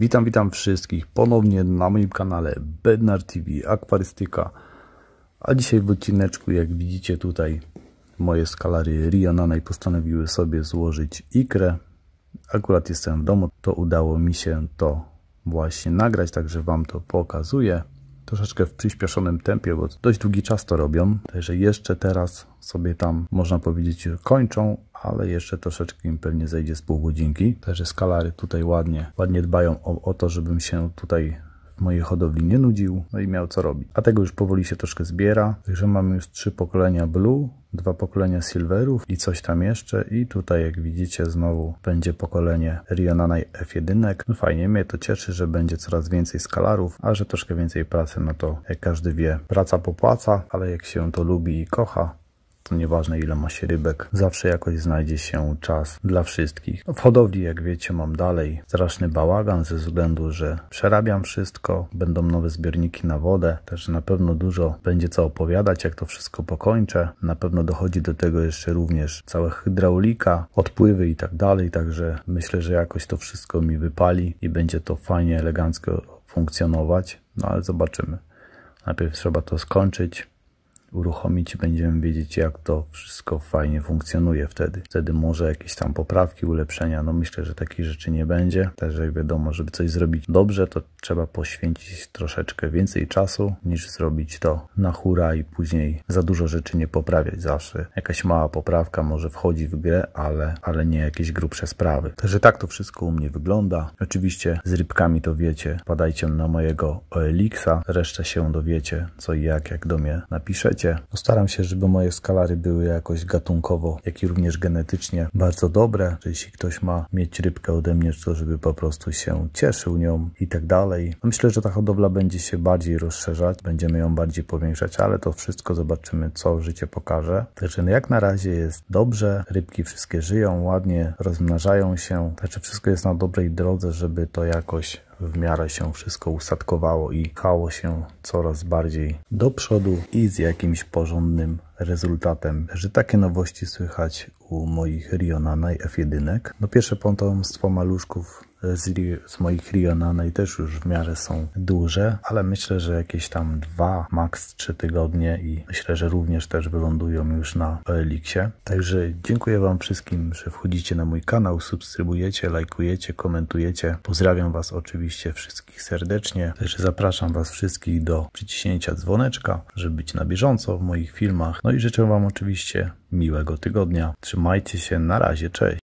Witam, witam wszystkich ponownie na moim kanale Bednar TV Akwarystyka. A dzisiaj w odcineczku, jak widzicie tutaj, moje skalary Rionanej postanowiły sobie złożyć ikrę. Akurat jestem w domu, to udało mi się to właśnie nagrać, także Wam to pokazuję troszeczkę w przyspieszonym tempie, bo dość długi czas to robią. Także jeszcze teraz sobie tam, można powiedzieć, kończą, ale jeszcze troszeczkę im pewnie zejdzie z pół godzinki. Także skalary tutaj ładnie, ładnie dbają o, o to, żebym się tutaj mojej hodowli nie nudził, no i miał co robić. A tego już powoli się troszkę zbiera, także mamy już trzy pokolenia Blue, dwa pokolenia Silverów i coś tam jeszcze i tutaj jak widzicie znowu będzie pokolenie Rionana F1. No fajnie, mnie to cieszy, że będzie coraz więcej skalarów, a że troszkę więcej pracy, no to jak każdy wie, praca popłaca, ale jak się to lubi i kocha, to nieważne ile ma się rybek, zawsze jakoś znajdzie się czas dla wszystkich. W hodowli, jak wiecie, mam dalej straszny bałagan ze względu, że przerabiam wszystko, będą nowe zbiorniki na wodę, też na pewno dużo będzie co opowiadać, jak to wszystko pokończę. Na pewno dochodzi do tego jeszcze również cała hydraulika, odpływy i tak dalej, także myślę, że jakoś to wszystko mi wypali i będzie to fajnie, elegancko funkcjonować, no ale zobaczymy. Najpierw trzeba to skończyć, uruchomić i będziemy wiedzieć, jak to wszystko fajnie funkcjonuje wtedy. Wtedy może jakieś tam poprawki, ulepszenia, no myślę, że takich rzeczy nie będzie. Także jak wiadomo, żeby coś zrobić dobrze, to trzeba poświęcić troszeczkę więcej czasu, niż zrobić to na hura i później za dużo rzeczy nie poprawiać. Zawsze jakaś mała poprawka może wchodzi w grę, ale, ale nie jakieś grubsze sprawy. Także tak to wszystko u mnie wygląda. Oczywiście z rybkami to wiecie, padajcie na mojego Oelixa reszta się dowiecie, co i jak, jak do mnie napisać życie. Postaram się, żeby moje skalary były jakoś gatunkowo, jak i również genetycznie bardzo dobre. Że jeśli ktoś ma mieć rybkę ode mnie, to żeby po prostu się cieszył nią i tak dalej. Myślę, że ta hodowla będzie się bardziej rozszerzać, będziemy ją bardziej powiększać, ale to wszystko zobaczymy, co życie pokaże. Także jak na razie jest dobrze, rybki wszystkie żyją, ładnie rozmnażają się, także wszystko jest na dobrej drodze, żeby to jakoś w miarę się wszystko usadkowało i kało się coraz bardziej do przodu i z jakimś porządnym rezultatem, że takie nowości słychać u moich Rionana i F1. No pierwsze potomstwo maluszków e, z, z moich Rionanej też już w miarę są duże, ale myślę, że jakieś tam dwa, max trzy tygodnie i myślę, że również też wylądują już na Eliksie. Także dziękuję Wam wszystkim, że wchodzicie na mój kanał, subskrybujecie, lajkujecie, komentujecie. Pozdrawiam Was oczywiście wszystkich wszystkich serdecznie. Też zapraszam Was wszystkich do przyciśnięcia dzwoneczka, żeby być na bieżąco w moich filmach. No i życzę Wam oczywiście miłego tygodnia. Trzymajcie się, na razie, cześć.